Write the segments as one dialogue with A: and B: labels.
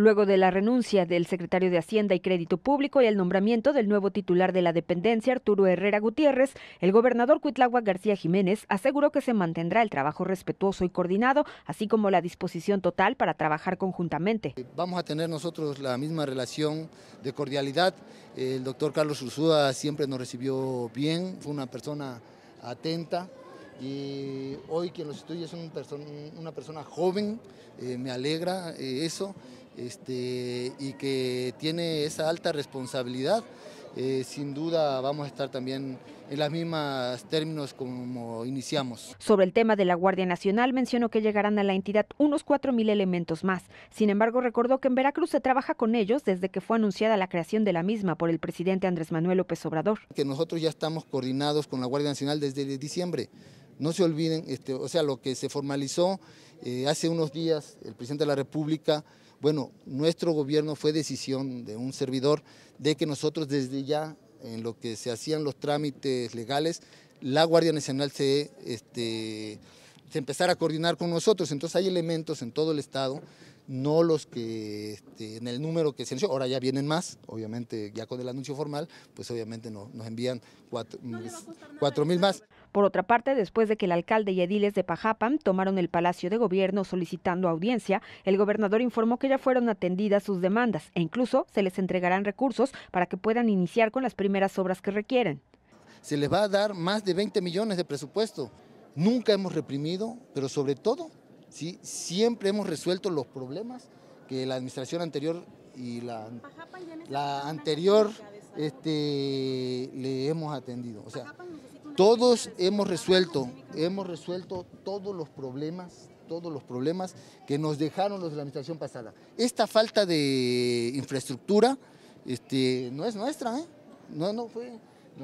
A: Luego de la renuncia del secretario de Hacienda y Crédito Público y el nombramiento del nuevo titular de la dependencia, Arturo Herrera Gutiérrez, el gobernador Cuitlagua García Jiménez aseguró que se mantendrá el trabajo respetuoso y coordinado, así como la disposición total para
B: trabajar conjuntamente. Vamos a tener nosotros la misma relación de cordialidad. El doctor Carlos Ursúa siempre nos recibió bien, fue una persona atenta y hoy quien los estudia es una persona joven, eh, me alegra eh, eso, este, y que tiene esa alta responsabilidad. Eh, sin duda vamos a estar también en los mismos términos como iniciamos.
A: Sobre el tema de la Guardia Nacional, mencionó que llegarán a la entidad unos 4.000 elementos más. Sin embargo, recordó que en Veracruz se trabaja con ellos desde que fue anunciada la creación de la misma por el
B: presidente Andrés Manuel López Obrador. Que nosotros ya estamos coordinados con la Guardia Nacional desde diciembre. No se olviden, este, o sea, lo que se formalizó eh, hace unos días el presidente de la República bueno, nuestro gobierno fue decisión de un servidor de que nosotros desde ya, en lo que se hacían los trámites legales, la Guardia Nacional se, este, se empezara a coordinar con nosotros. Entonces hay elementos en todo el Estado no los que este, en el número que se anunció, ahora ya vienen más, obviamente ya con el anuncio formal, pues obviamente nos envían cuatro pues, mil más. Por otra parte,
A: después de que el alcalde y ediles de Pajapan tomaron el Palacio de Gobierno solicitando audiencia, el gobernador informó que ya fueron atendidas sus demandas e incluso se les entregarán recursos para que puedan
B: iniciar con las primeras obras que requieren. Se les va a dar más de 20 millones de presupuesto. Nunca hemos reprimido, pero sobre todo, ¿sí? siempre hemos resuelto los problemas que la administración anterior y la, anterior este, le hemos atendido. O sea, todos hemos resuelto, hemos resuelto todos los problemas todos los problemas que nos dejaron los de la administración pasada. Esta falta de infraestructura este, no es nuestra, ¿eh? nosotros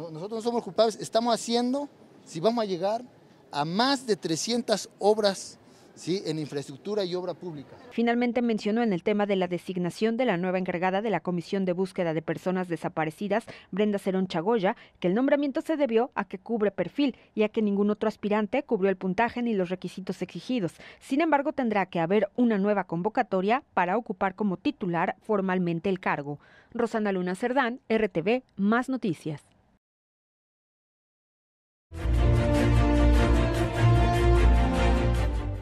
B: no somos culpables, estamos haciendo, si vamos a llegar a más de 300 obras ¿sí? en infraestructura y obra pública.
A: Finalmente mencionó en el tema de la designación de la nueva encargada de la Comisión de Búsqueda de Personas Desaparecidas, Brenda Cerón Chagoya, que el nombramiento se debió a que cubre perfil y a que ningún otro aspirante cubrió el puntaje ni los requisitos exigidos. Sin embargo, tendrá que haber una nueva convocatoria para ocupar como titular formalmente el cargo. Rosana Luna Cerdán, RTV, Más Noticias.